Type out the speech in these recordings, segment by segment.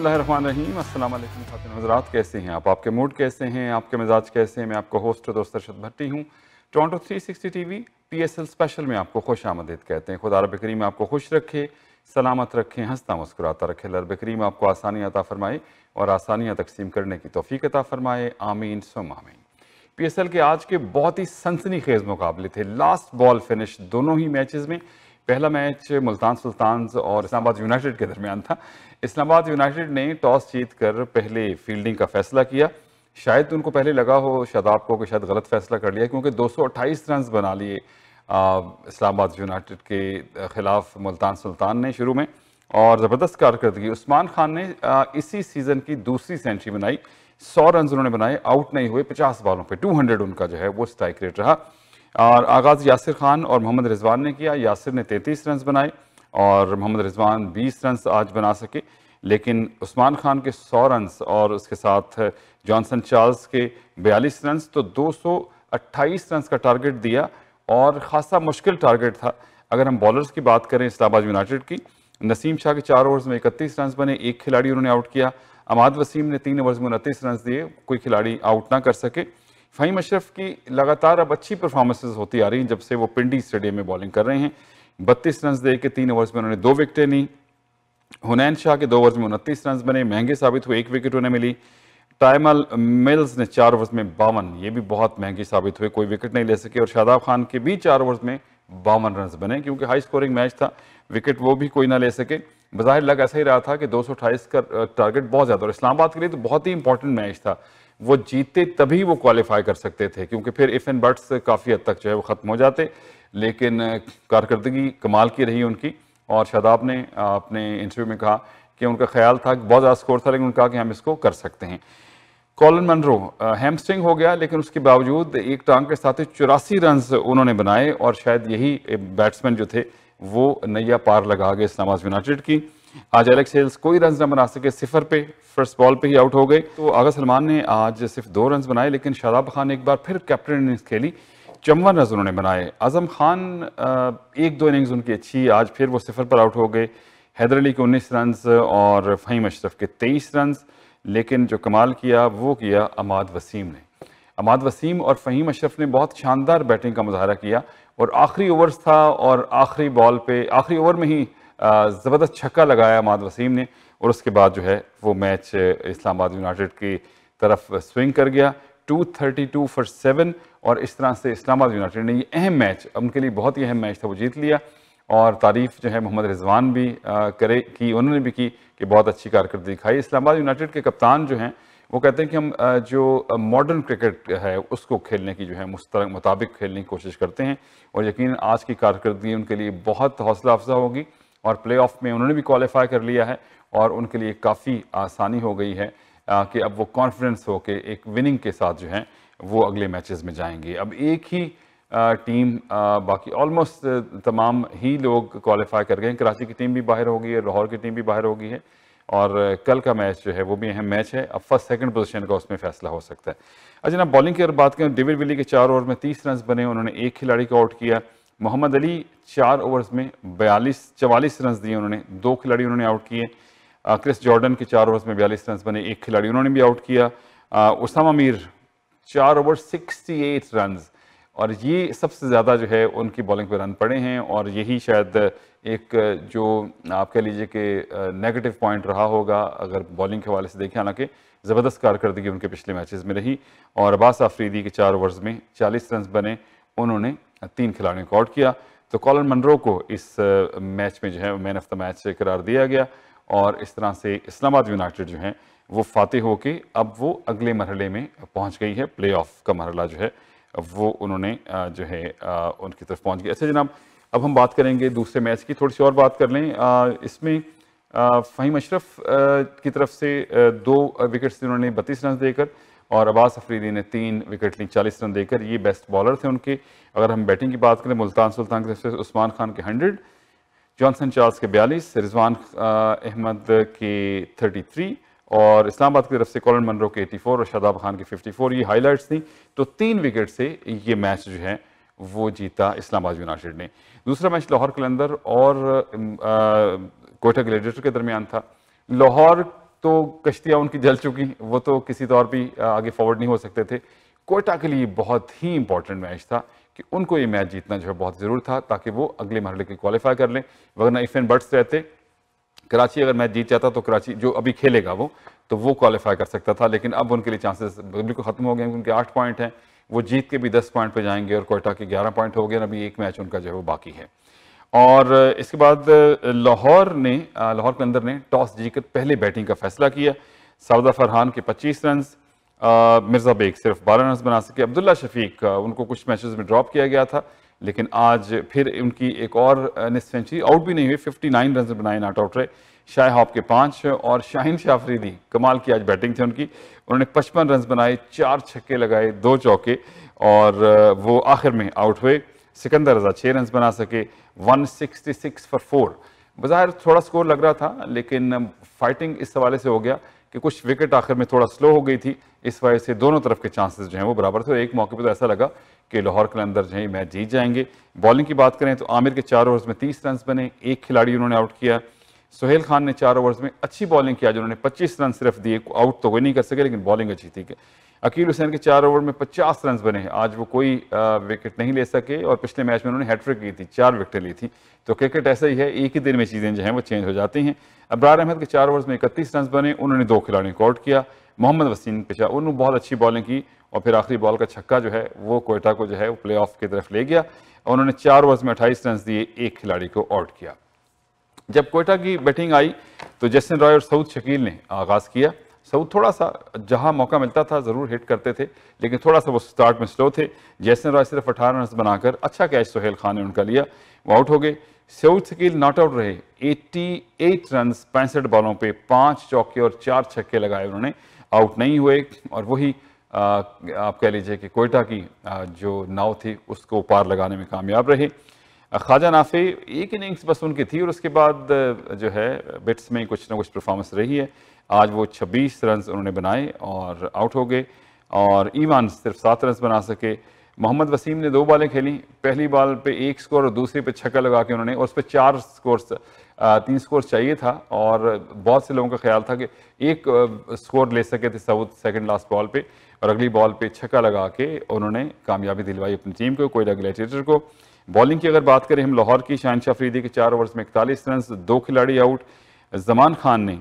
बसमीम अल्लाम खातिन हजरात कैसे हैं आप आपके मूड कैसे हैं आपके मिजाज कैसे हैं मैं आपको होस्ट दोस्त अरशद भट्टी हूँ टोरंटो 360 एस एल स्पेशल में आपको खुश आमदीद कहते हैं खुदा बकरी में आपको खुश रखे सलामत रखें हंसता मुस्कुराता रखे लरब में आपको आसानी अता फरमाए और आसानियाँ तकसीम करने की तोफ़ी अता फरमाए आमीन सुम आमीन पी एस एल के आज के बहुत ही सनसनी खेज़ मुकाबले थे लास्ट बॉल फिनिश दोनों ही मैचेस में पहला मैच मुल्तान सुल्तान और इस्लामाबाद यूनाइटेड के दरमियान था इस्लामाबाद यूनाइटेड ने टॉस जीत कर पहले फील्डिंग का फैसला किया शायद उनको पहले लगा हो शादाब को कि शायद गलत फैसला कर लिया क्योंकि 228 रन बना लिए इस्लामाबाद यूनाइटेड के ख़िलाफ़ मुल्तान सुल्तान ने शुरू में और ज़बरदस्त कारकर्दगी उस्मान खान ने इसी सीज़न की दूसरी सेंचुरी बनाई सौ रन उन्होंने बनाए आउट नहीं हुए पचास बॉलों पर टू हंड्रेड उनका जो है वो स्ट्राइक रेट रहा और आगाज़ यासिर खान और मोहम्मद रिजवान ने किया यासिर ने तैंतीस रन बनाए और मोहम्मद रिजवान बीस रन आज बना सके लेकिन उस्मान खान के सौ रन और उसके साथ जॉनसन चार्ल्स के बयालीस रन तो दो सौ अट्ठाईस रन का टारगेट दिया और ख़ासा मुश्किल टारगेट था अगर हम बॉलर्स की बात करें इस्लाबाद यूनाइटेड की नसीम शाह के चार ओवर्स में इकतीस रन बने एक खिलाड़ी उन्होंने आउट किया अमाद वसीम ने तीन ओवर्स में उनतीस रन दिए कोई खिलाड़ी आउट ना कर सके फ़हीम अशरफ की लगातार अब अच्छी परफॉर्मेंसेज होती आ रही हैं जब से वो पिंडी स्टेडियम में बॉलिंग कर रहे हैं बत्तीस रन दे के तीन ओवर्स में उन्होंने दो विकेटें ली हुनैन शाह के दो ओवर्स में उनतीस रन बने महंगे साबित हुए एक विकेट उन्हें मिली टाइमल मिल्स ने चार ओवर्स में बावन ये भी बहुत महंगी साबित हुए कोई विकेट नहीं ले सके और शादाब खान के भी चार ओवर्स में बावन रन बने क्योंकि हाई स्कोरिंग मैच था विकेट वो भी कोई ना ले सके बाहर लग ऐसा ही रहा था कि दो का टारगेट बहुत ज़्यादा और इस्लामाबाद के लिए तो बहुत ही इंपॉर्टेंट मैच था वो जीते तभी वो क्वालिफाई कर सकते थे क्योंकि फिर इफ़ एंड बट्स काफ़ी हद तक जो है वो ख़त्म हो जाते लेकिन कारकर्दगी कमाल की रही उनकी और शादाब ने अपने इंटरव्यू में कहा कि उनका ख्याल था कि बहुत ज़्यादा स्कोर था लेकिन उन्होंने कहा कि हम इसको कर सकते हैं कॉलन मनरो हैमस्ट्रिंग हो गया लेकिन उसके बावजूद एक टांग के साथ ही चौरासी रन उन्होंने बनाए और शायद यही बैट्समैन जो थे वो नैया पार लगा गए इस्लामाबाद यूनाइटेड की आज एलेक्स सेल्स कोई रन ना बना सके सिफर पे फर्स्ट बॉल पे ही आउट हो गए तो आगा सलमान ने आज सिर्फ दो रन बनाए लेकिन शादाब खान ने एक बार फिर कैप्टन इनिंग्स खेली चौवन रन उन्होंने बनाए आजम खान एक दो इनिंग्स उनकी अच्छी आज फिर वो सिफर पर आउट हो गए हैदर अली के उन्नीस रन और फ़हीम अशरफ के तेईस रन लेकिन जो कमाल किया वो किया अमाद वसीम ने अमाद वसीम और फ़हीम अशरफ ने बहुत शानदार बैटिंग का मुजाहरा किया और आखिरी ओवर्स था और आखिरी बॉल पे आखिरी ओवर में ही ज़बरदस्त छक्का लगाया माद वसीम ने और उसके बाद जो है वो मैच इस्लामाबाद यूनाइटेड की तरफ स्विंग कर गया 232 फॉर सेवन और इस तरह से इस्लामाबाद यूनाइटेड ने ये अहम मैच उनके लिए बहुत ही अहम मैच था वो जीत लिया और तारीफ जो है मोहम्मद रिजवान भी आ, करे की उन्होंने भी की कि बहुत अच्छी कारकर्दगी दिखाई इस्लामाबाद यूनाइटेड के कप्तान जो हैं वो कहते हैं कि हम जो मॉडर्न क्रिकेट है उसको खेलने की जो है मुस्तर मुताबिक खेलने की कोशिश करते हैं और यकीन आज की कारकर्दगी उनके लिए बहुत हौसला अफजा होगी और प्ले में उन्होंने भी क्वालिफाई कर लिया है और उनके लिए काफ़ी आसानी हो गई है कि अब वो कॉन्फिडेंस हो के एक विनिंग के साथ जो है वो अगले मैचेस में जाएंगे अब एक ही टीम बाकी ऑलमोस्ट तमाम ही लोग क्वालिफाई कर गए हैं कराची की टीम भी बाहर हो गई है लाहौर की टीम भी बाहर हो गई है और कल का मैच जो है वो भी अहम मैच है अब फर्स्ट सेकंड पोजीशन का उसमें फैसला हो सकता है अच्छा ना बॉलिंग की अगर बात करें डेविड विली के चार ओवर में तीस रन बने उन्होंने एक खिलाड़ी को आउट किया मोहम्मद अली चार ओवर्स में बयालीस चवालीस रन दिए उन्होंने दो खिलाड़ी उन्होंने आउट किए क्रिस जॉर्डन के चार ओवर्स में बयालीस रन बने एक खिलाड़ी उन्होंने भी आउट किया उसामा मीर चार ओवर सिक्सटी एट रन और ये सबसे ज़्यादा जो है उनकी बॉलिंग पे रन पड़े हैं और यही शायद एक जो आप कह लीजिए कि नेगेटिव पॉइंट रहा होगा अगर बॉलिंग के हवाले से देखें हालांकि ज़बरदस्त कारकर्दगी उनके पिछले मैचेस में रही और अब्बास आफरीदी के चार ओवर्स में 40 रन बने उन्होंने तीन खिलाड़ियों को आउट किया तो कॉलन मनरो को इस मैच में जो है मैन ऑफ द मैच करार दिया गया और इस तरह से इस्लामाबाद यूनाइटेड जो है वो फातेह होकर अब वो अगले मरहले में पहुंच गई है ऑफ का मरहला जो है वो उन्होंने जो है उनकी तरफ पहुंच गया अच्छा जनाब अब हम बात करेंगे दूसरे मैच की थोड़ी सी और बात कर लें इसमें फ़हीम अशरफ की तरफ से दो विकेट्स उन्होंने बत्तीस रन देकर और अब्बास अफरीदी ने तीन विकेट ली चालीस रन देकर ये बेस्ट बॉलर थे उनके अगर हम बैटिंग की बात करें मुल्तान सुल्तान के तरफ से उस्मान खान के हंड्रेड जॉनसन चार्ल्स के बयालीस रिजवान अहमद के थर्टी थ्री और इस्लामाबाद की तरफ से कॉलन मनरो के एटी फोर और शादाब खान के फिफ्टी फोर ये हाईलाइट्स थी तो तीन विकेट से ये मैच जो है वो जीता इस्लामाबाद यूनाइटेड ने दूसरा मैच लाहौर कलंदर और कोयटा ग्लेडिएटर के दरमियान था लाहौर तो कश्तियाँ उनकी जल चुकी वो तो किसी तौर तो भी आगे फॉरवर्ड नहीं हो सकते थे कोयटा के लिए बहुत ही इंपॉर्टेंट मैच था कि उनको ये मैच जीतना जो है बहुत ज़रूर था ताकि वो अगले मरहले के क्वालिफाई कर लें वरना इफ एन बर्ड्स रहते कराची अगर मैच जीत जाता तो कराची जो अभी खेलेगा वो तो वो क्वालिफाई कर सकता था लेकिन अब उनके लिए चांसेस बिल्कुल ख़त्म हो गए उनके आठ पॉइंट हैं वो जीत के भी दस पॉइंट पर जाएंगे और कोयटा के ग्यारह पॉइंट हो गए और अभी एक मैच उनका जो है वो बाकी है और इसके बाद लाहौर ने लाहौर के अंदर ने टॉस जीतकर पहले बैटिंग का फैसला किया सऊदा फरहान के 25 रन मिर्ज़ा बेग सिर्फ 12 रन बना सके अब्दुल्ला शफीक उनको कुछ मैचेस में ड्रॉप किया गया था लेकिन आज फिर उनकी एक और निस सेंचुरी आउट भी नहीं हुई 59 नाइन रन बनाए नॉट आउट रहे शाह हॉप के पाँच और शाहिन शाफरीदी कमाल की आज बैटिंग थी उनकी उन्होंने पचपन रन बनाए चार छक्के लगाए दो चौके और वो आखिर में आउट हुए सिकंदर रजा छः रन बना सके 166 फॉर फोर बाहर थोड़ा स्कोर लग रहा था लेकिन फाइटिंग इस हवाले से हो गया कि कुछ विकेट आखिर में थोड़ा स्लो हो गई थी इस वजह से दोनों तरफ के चांसेस जो हैं वो बराबर थे और एक मौके पर तो ऐसा लगा कि लाहौर के अंदर जो है मैच जीत जाएंगे बॉलिंग की बात करें तो आमिर के चार ओवर्स में तीस रन बने एक खिलाड़ी उन्होंने आउट किया सुहेल खान ने चार ओवर्स में अच्छी बॉलिंग किया जिन्होंने पच्चीस रन सिर्फ दिए आउट तो कोई नहीं कर सके लेकिन बॉलिंग अच्छी थी अकील हुसैन के चार ओवर में 50 रन बने आज वो कोई विकेट नहीं ले सके और पिछले मैच में उन्होंने हैट्रिक की थी चार विकेटें ली थी तो क्रिकेट ऐसा ही है एक ही दिन में चीज़ें जो हैं वो चेंज हो जाती हैं अबरार अहमद के चार ओवर्स में इकतीस रन बने उन्होंने दो खिलाड़ियों को आउट किया मोहम्मद वसीम पिछा उन्होंने बहुत अच्छी बॉलिंग की और फिर आखिरी बॉल का छक्का जो है वो कोयटा को जो है वो प्ले ऑफ की तरफ ले गया और उन्होंने चार ओवर्स में अट्ठाईस रन दिए एक खिलाड़ी को आउट किया जब कोयटा की बैटिंग आई तो जस्टिन रॉय और सऊद शकील ने आगाज़ किया सऊद थोड़ा सा जहां मौका मिलता था ज़रूर हिट करते थे लेकिन थोड़ा सा वो स्टार्ट में स्लो थे जैसन रॉय सिर्फ अठारह रन बनाकर अच्छा कैच सोहेल खान ने उनका लिया वो आउट हो गए सऊद शकील नॉट आउट रहे 88 रन पैंसठ बॉलों पे पांच चौके और चार छक्के लगाए उन्होंने आउट नहीं हुए और वही आप कह लीजिए कि कोयटा की आ, जो नाव थी उसको पार लगाने में कामयाब रहे ख्वाजा नाफे एक इनिंग्स बस उनकी थी और उसके बाद जो है बिट्स में कुछ ना कुछ परफॉर्मेंस रही है आज वो 26 रन उन्होंने बनाए और आउट हो गए और ईवान सिर्फ सात रन बना सके मोहम्मद वसीम ने दो बॉलें खेली पहली बॉल पे एक स्कोर और दूसरी पे छक्का लगा के उन्होंने और उस पर चार स्कोर तीन स्कोर चाहिए था और बहुत से लोगों का ख्याल था कि एक स्कोर ले सके थे साउथ सेकंड लास्ट बॉल पे और अगली बॉल पे छक्का लगा के उन्होंने कामयाबी दिलवाई अपनी टीम को कोयला ग्लैडिएटर को बॉलिंग की अगर बात करें हम लाहौर की शाहिशाह फरीदी के चार ओवर्स में इकतालीस रन दो खिलाड़ी आउट जमान खान ने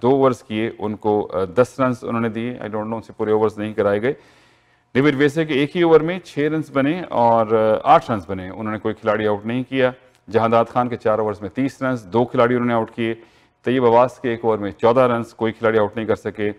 दो ओवर्स किए उनको दस रन उन्होंने दिए आई डोंट नो उनसे पूरे ओवर्स नहीं कराए गए डेविड वेसे के एक ही ओवर में छः रन बने और आठ रन बने उन्होंने कोई खिलाड़ी आउट नहीं किया जहादाद खान के चार ओवर्स में तीस रन दो खिलाड़ी उन्होंने आउट किए तयब आवास के एक ओवर में चौदह रन कोई खिलाड़ी आउट नहीं कर सके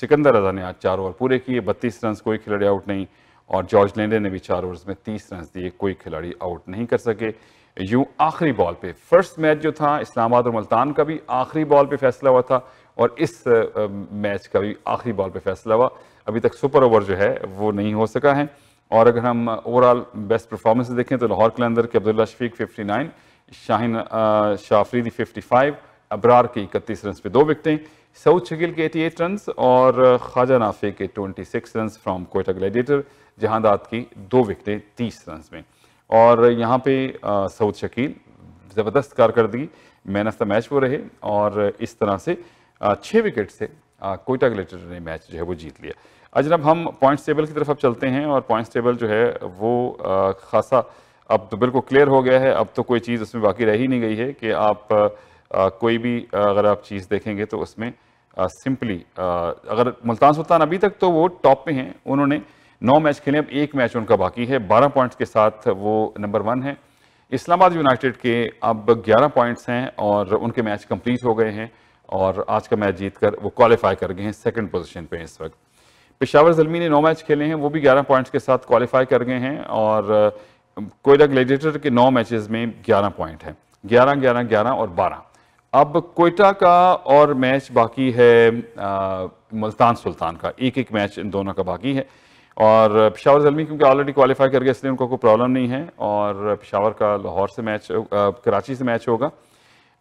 सिकंदर रजा ने आज चार ओवर पूरे किए बत्तीस रन कोई खिलाड़ी आउट नहीं और जॉर्ज लेंडे ने भी चार ओवर्स में तीस रन दिए कोई खिलाड़ी आउट नहीं कर सके यूं आखिरी बॉल पे फर्स्ट मैच जो था इस्लामाबाद और मुल्तान का भी आखिरी बॉल पे फैसला हुआ था और इस मैच का भी आखिरी बॉल पे फैसला हुआ अभी तक सुपर ओवर जो है वो नहीं हो सका है और अगर हम ओवरऑल बेस्ट परफॉर्मेंस देखें तो लाहौर कलंदर के अब्दुल्ला शफीक 59, शाहिन शाफरीदी 55, अबरार के इकतीस रन पे दो विकटें सऊद शकील के 88 रन और ख्वाजा नाफे के 26 run from Quetta Gladiator Jahandad की दो विकटें 30 रन में और यहाँ पे सऊद शकील ज़बरदस्त कारकर्दगी मैन ऑफ द मैच वो रहे और इस तरह से छः विकेट से कोयटा ग्लेटर ने मैच जो है वो जीत लिया अजनब हम पॉइंट्स टेबल की तरफ अब चलते हैं और पॉइंट्स टेबल जो है वो खासा अब तो बिल्कुल क्लियर हो गया है अब तो कोई चीज़ उसमें बाकी रह ही नहीं गई है कि आप आ, कोई भी अगर आप चीज़ देखेंगे तो उसमें सिंपली अगर मुल्तान सुल्तान अभी तक तो वो टॉप में हैं उन्होंने नौ मैच खेले अब एक मैच उनका बाकी है बारह पॉइंट्स के साथ वो नंबर वन है इस्लामाबाद यूनाइटेड के अब ग्यारह पॉइंट्स हैं और उनके मैच कंप्लीट हो गए हैं और आज का मैच जीत कर वो क्वालिफाई कर गए हैं सेकंड पोजीशन पे इस वक्त पेशावर जलमी ने नौ मैच खेले हैं वो भी ग्यारह पॉइंट्स के साथ क्वालिफाई कर गए हैं और कोयला ग्लेडिएटर के नौ मैचेस में ग्यारह पॉइंट हैं ग्यारह ग्यारह ग्यारह और बारह अब कोयटा का और मैच बाकी है मुल्तान सुल्तान का एक एक मैच इन दोनों का बाकी है और पिशावर जलमी क्योंकि ऑलरेडी क्वालिफाई कर गए इसलिए उनको कोई प्रॉब्लम नहीं है और पिशावर का लाहौर से मैच कराची से मैच होगा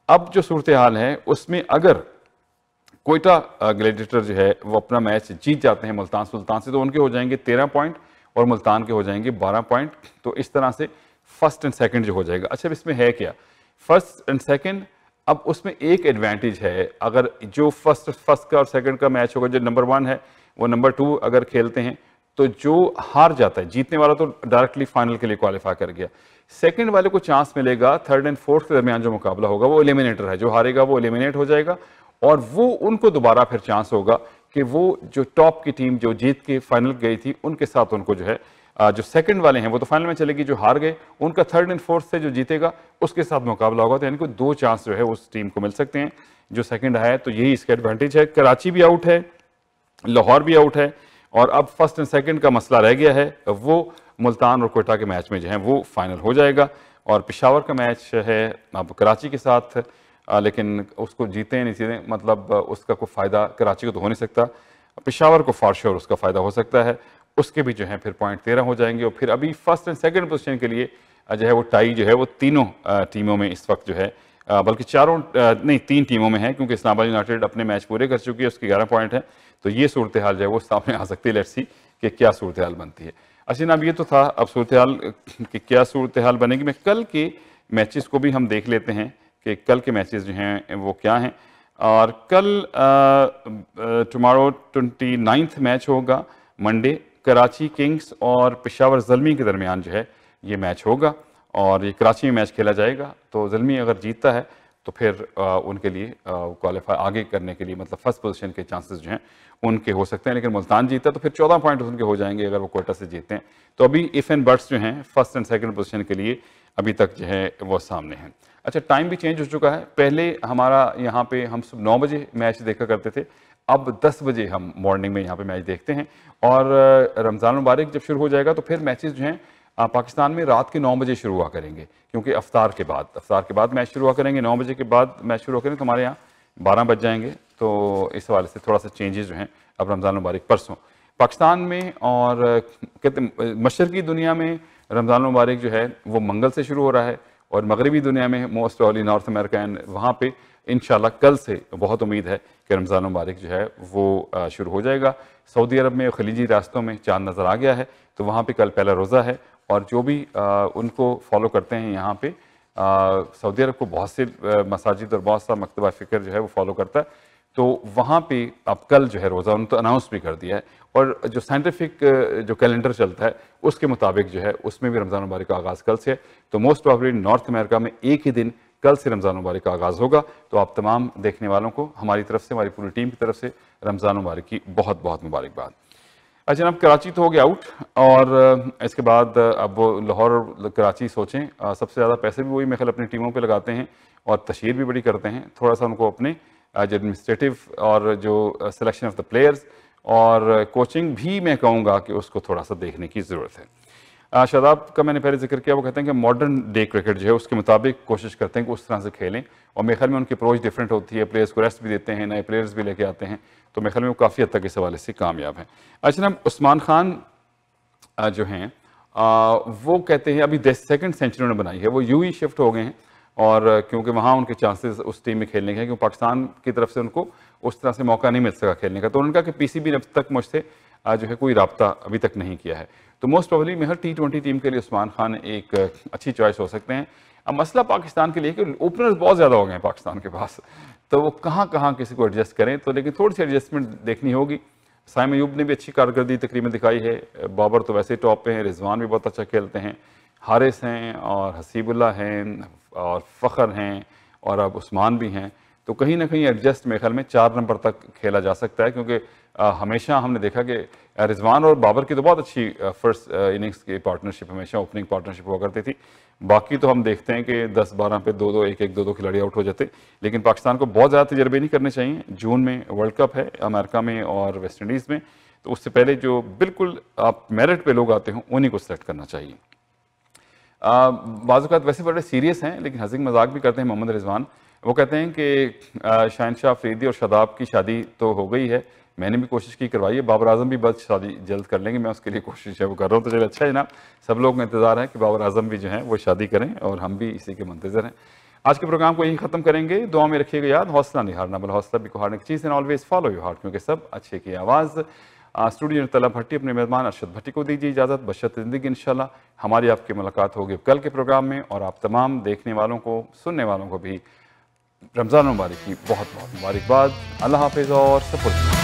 अब जो सूरत हाल है उसमें अगर कोयटा ग्लेडिएटर जो है वो अपना मैच जीत जाते हैं मुल्तान सुल्तान से तो उनके हो जाएंगे तेरह पॉइंट और मुल्तान के हो जाएंगे बारह पॉइंट तो इस तरह से फर्स्ट एंड सेकेंड जो हो जाएगा अच्छा इसमें है क्या फर्स्ट एंड सेकेंड अब उसमें एक एडवांटेज है अगर जो फर्स्ट फर्स्ट का और सेकेंड का मैच होगा जो नंबर वन है वो नंबर टू अगर खेलते हैं तो जो हार जाता है जीतने वाला तो डायरेक्टली फाइनल के लिए क्वालिफाई कर गया सेकंड वाले को चांस मिलेगा थर्ड एंड फोर्थ के दरमियान जो मुकाबला होगा वो एलिमिनेटर है जो हारेगा वो एलिमिनेट हो जाएगा और वो उनको दोबारा फिर चांस होगा कि वो जो टॉप की टीम जो जीत के फाइनल गई थी उनके साथ उनको जो है जो सेकंड वाले हैं वो तो फाइनल में चलेगी जो हार गए उनका थर्ड एंड फोर्थ से जो जीतेगा उसके साथ मुकाबला होगा तो यानी कि दो चांस जो है उस टीम को मिल सकते हैं जो सेकंड आया तो यही इसका एडवांटेज है कराची भी आउट है लाहौर भी आउट है और अब फर्स्ट एंड सेकेंड का मसला रह गया है तो वो मुल्तान और कोटा के मैच में जो है वो फाइनल हो जाएगा और पिशावर का मैच है अब कराची के साथ लेकिन उसको जीते नहीं सीधे मतलब उसका कोई फ़ायदा कराची को तो हो नहीं सकता पिशावर को फॉर श्योर उसका फ़ायदा हो सकता है उसके भी जो है फिर पॉइंट तेरह हो जाएंगे और फिर अभी फर्स्ट एंड सेकेंड पोजिशन के लिए जो है वो टाई जो है वो तीनों टीमों में इस वक्त जो है बल्कि चारों नहीं तीन टीमों में है क्योंकि इस्लामाबाद यूनाइटेड अपने मैच पूरे कर चुकी है उसके ग्यारह पॉइंट हैं तो ये सूरत हाल जो है वो सामने आ सकती है लेट्स सी कि क्या सूरत हाल बनती है अच्छा जनाब ये तो था अब सूरत हाल कि क्या सूरत हाल बनेगी मैं कल के मैचेस को भी हम देख लेते हैं कि कल के मैचेस जो हैं वो क्या हैं और कल टमारो ट्वेंटी नाइन्थ मैच होगा मंडे कराची किंग्स और पेशावर जलमी के दरमियान जो है ये मैच होगा और ये कराची में मैच खेला जाएगा तो जलमी अगर जीतता है तो फिर आ, उनके लिए क्वालिफाई आगे करने के लिए मतलब फर्स्ट पोजीशन के चांसेस जो हैं उनके हो सकते हैं लेकिन मुल्तान जीता है तो फिर चौदह पॉइंट उनके हो जाएंगे अगर वो कोटा से जीते हैं तो अभी इफ़ एंड बर्ड्स जो हैं फर्स्ट एंड सेकंड पोजिशन के लिए अभी तक जो है वो सामने हैं अच्छा टाइम भी चेंज हो चुका है पहले हमारा यहाँ पर हम नौ बजे मैच देखा करते थे अब दस बजे हम मॉर्निंग में यहाँ पर मैच देखते हैं और रमज़ान मुबारक जब शुरू हो जाएगा तो फिर मैच जो हैं पाकिस्तान में रात के नौ बजे शुरू हुआ करेंगे क्योंकि अफ्तार के बाद अफ्तार के बाद मैच शुरू हुआ करेंगे नौ बजे के बाद मैच शुरू हुआ करेंगे तो हमारे यहाँ बारह बज जाएंगे तो इस हवाले से थोड़ा सा चेंजेस जो हैं अब रमज़ान मुबारक परसों पाकिस्तान में और कहते मशरकी दुनिया में रमज़ान मुबारक जो है वो मंगल से शुरू हो रहा है और मगरबी दुनिया में mostly North America and वहाँ पर इन कल से बहुत उम्मीद है कि रमज़ान मुबारक जो है वो शुरू हो जाएगा सऊदी अरब में खलीजी रास्तों में चांद नज़र आ गया है तो वहाँ पे कल पहला रोज़ा है और जो भी उनको फॉलो करते हैं यहाँ पे सऊदी अरब को बहुत से मसाजिद और बहुत सा मकतबा फ़िक्र जो है वो फॉलो करता है तो वहाँ पे अब कल जो है रोज़ा उन्होंने तो अनाउंस भी कर दिया है और जो साइंटिफिक जो कैलेंडर चलता है उसके मुताबिक जो है उसमें भी रमज़ान मुबारक का आगाज़ कल से है तो मोस्ट प्रॉबली नॉर्थ अमेरिका में एक ही दिन कल से रमज़ान मुबारक का आगाज़ होगा तो आप तमाम देखने वालों को हमारी तरफ से हमारी पूरी टीम की तरफ से रमज़ान मुबारक की बहुत बहुत मुबारकबाद अच्छा जनाब कराची तो हो गया आउट और इसके बाद अब वो लाहौर और कराची सोचें सबसे ज़्यादा पैसे भी वही मेखल अपनी टीमों पर लगाते हैं और तशहर भी बड़ी करते हैं थोड़ा सा उनको अपने जो एडमिनिस्ट्रेटिव और जो सिलेक्शन ऑफ द प्लेयर्स और कोचिंग भी मैं कहूँगा कि उसको थोड़ा सा देखने की ज़रूरत है शादाब का मैंने पहले जिक्र किया वो कहते हैं कि मॉडर्न डे क्रिकेट जो है उसके मुताबिक कोशिश करते हैं कि उस तरह से खेलें और मेखल में उनकी अप्रोच डिफरेंट होती है प्लेयर्स को रेस्ट भी देते हैं नए प्लेयर्स भी लेके आते हैं तो मेखल में वो काफ़ी हद तक इस हवाले से कामयाब हैं अच्छा नाम उस्मान खान जो हैं वो कहते हैं अभी सेकेंड सेंचुरी उन्होंने बनाई है वो यू ही शिफ्ट हो गए हैं और क्योंकि वहाँ उनके चांसेस उस टीम में खेलने के हैं क्योंकि पाकिस्तान की तरफ से उनको उस तरह से मौका नहीं मिल सका खेलने का तो उन्होंने कहा कि पीसीबी ने अब तक मुझसे जो है कोई रबता अभी तक नहीं किया है तो मोस्ट प्रॉबली मेहर टी ट्वेंटी टीम के लिए उस्मान खान एक अच्छी चॉइस हो सकते हैं अब मसला पाकिस्तान के लिए कि ओपनर्स बहुत ज़्यादा हो गए हैं पाकिस्तान के पास तो वो कहाँ कहाँ किसी को एडजस्ट करें तो लेकिन थोड़ी सी एडजस्टमेंट देखनी होगी साइम यूब ने भी अच्छी कारकर्दगी तकरीबन दिखाई है बाबर तो वैसे टॉप पे हैं रिजवान भी बहुत अच्छा खेलते हैं हारिस हैं और हसीबुल्ला हैं और फ़खर हैं और अब उस्मान भी हैं तो कहीं ना कहीं एडजस्ट मेरे ख्याल में चार नंबर तक खेला जा सकता है क्योंकि हमेशा हमने देखा कि रिजवान और बाबर की तो बहुत अच्छी फर्स्ट इनिंग्स की पार्टनरशिप हमेशा ओपनिंग पार्टनरशिप हुआ करती थी बाकी तो हम देखते हैं कि 10-12 पे दो दो एक एक दो दो खिलाड़ी आउट हो जाते लेकिन पाकिस्तान को बहुत ज़्यादा तजर्बे नहीं करने चाहिए जून में वर्ल्ड कप है अमेरिका में और वेस्ट इंडीज़ में तो उससे पहले जो बिल्कुल आप मेरिट पर लोग आते हों उन्हीं को सिलेक्ट करना चाहिए बाज़ात वैसे बड़े सीरियस हैं लेकिन हंसी मजाक भी करते हैं मोहम्मद रिजवान वो कहते हैं कि शाहनशाह फरीदी और शदाब की शादी तो हो गई है मैंने भी कोशिश की करवाई है बाबर आजम भी बस शादी जल्द कर लेंगे मैं उसके लिए कोशिश है वो कर रहा हूँ तो चलिए अच्छा है ना सब लोग का इंतज़ार है कि बाबर आजम भी जो है वो शादी करें और हम भी इसी के मंतजर हैं आज के प्रोग्राम को यही खत्म करेंगे दुआ में रखिएगा याद हौसला नहीं हारना बल हौसला भी को हारने की चीज़ and always follow you heart क्योंकि सब अच्छे की आवाज़ स्टूडियो तला भट्टी अपने मेहमान अरशद भट्टी को दीजिए इजाज़त बशत ज़िंदगी इन हमारी आपकी मुलाकात होगी कल के प्रोग्राम में और आप तमाम देखने वालों को सुनने वालों को भी रमज़ान मुबारक की बहुत बहुत मुबारकबाद अल्लाह हाफिज़ और सपुर